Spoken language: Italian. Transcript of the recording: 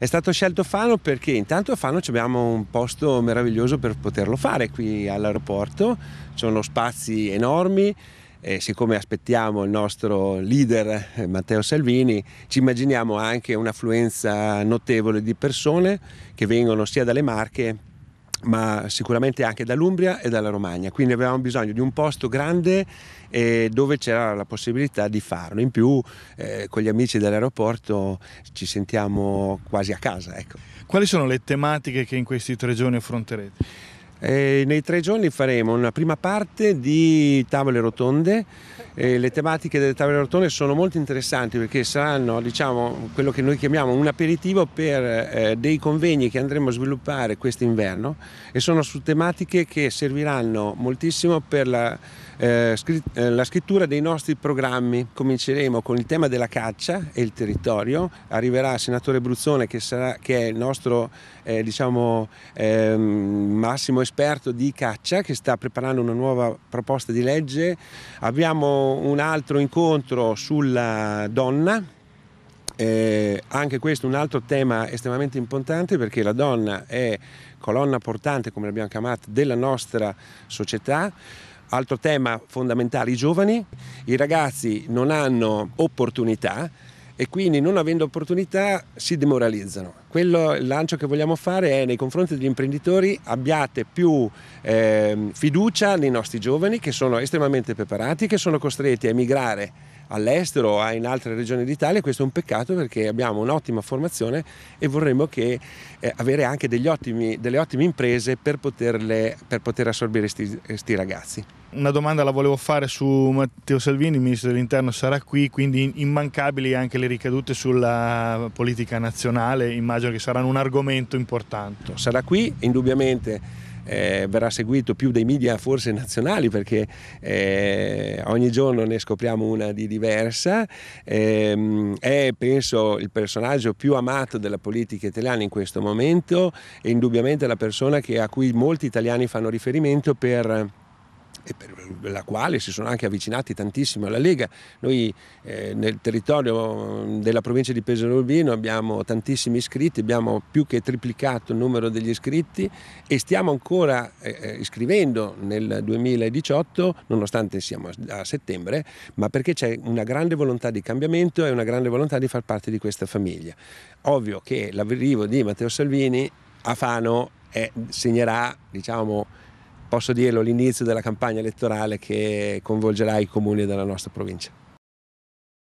È stato scelto Fano perché intanto a Fano abbiamo un posto meraviglioso per poterlo fare qui all'aeroporto, sono spazi enormi e siccome aspettiamo il nostro leader eh, Matteo Salvini ci immaginiamo anche un'affluenza notevole di persone che vengono sia dalle Marche ma sicuramente anche dall'Umbria e dalla Romagna, quindi avevamo bisogno di un posto grande eh, dove c'era la possibilità di farlo. In più eh, con gli amici dell'aeroporto ci sentiamo quasi a casa. Ecco. Quali sono le tematiche che in questi tre giorni affronterete? Eh, nei tre giorni faremo una prima parte di tavole rotonde e le tematiche delle tavole rotone sono molto interessanti perché saranno diciamo, quello che noi chiamiamo un aperitivo per eh, dei convegni che andremo a sviluppare quest'inverno e sono su tematiche che serviranno moltissimo per la, eh, scritt- eh, la scrittura dei nostri programmi. Cominceremo con il tema della caccia e il territorio, arriverà il senatore Bruzzone che, sarà, che è il nostro eh, diciamo, ehm, massimo esperto di caccia che sta preparando una nuova proposta di legge. Abbiamo un altro incontro sulla donna, eh, anche questo è un altro tema estremamente importante perché la donna è colonna portante, come l'abbiamo chiamata, della nostra società. Altro tema fondamentale, i giovani, i ragazzi non hanno opportunità, e quindi non avendo opportunità si demoralizzano. Quello, il lancio che vogliamo fare è nei confronti degli imprenditori abbiate più eh, fiducia nei nostri giovani che sono estremamente preparati, che sono costretti a emigrare all'estero o in altre regioni d'Italia, questo è un peccato perché abbiamo un'ottima formazione e vorremmo che, eh, avere anche ottimi, delle ottime imprese per, poterle, per poter assorbire questi ragazzi. Una domanda la volevo fare su Matteo Salvini, il ministro dell'interno sarà qui, quindi immancabili anche le ricadute sulla politica nazionale, immagino che saranno un argomento importante. Sarà qui, indubbiamente eh, verrà seguito più dai media forse nazionali perché eh, ogni giorno ne scopriamo una di diversa. Eh, è penso il personaggio più amato della politica italiana in questo momento e indubbiamente la persona che, a cui molti italiani fanno riferimento per e per la quale si sono anche avvicinati tantissimo alla Lega. Noi eh, nel territorio della provincia di pesaro Pesolvino abbiamo tantissimi iscritti, abbiamo più che triplicato il numero degli iscritti e stiamo ancora eh, eh iscrivendo nel 2018, nonostante siamo a settembre, ma perché c'è una grande volontà di cambiamento e una grande volontà di far parte di questa famiglia. Ovvio che l'arrivo di Matteo Salvini a Fano è, eh, segnerà, diciamo, posso dirlo, l'inizio della campagna elettorale che coinvolgerà i comuni della nostra provincia.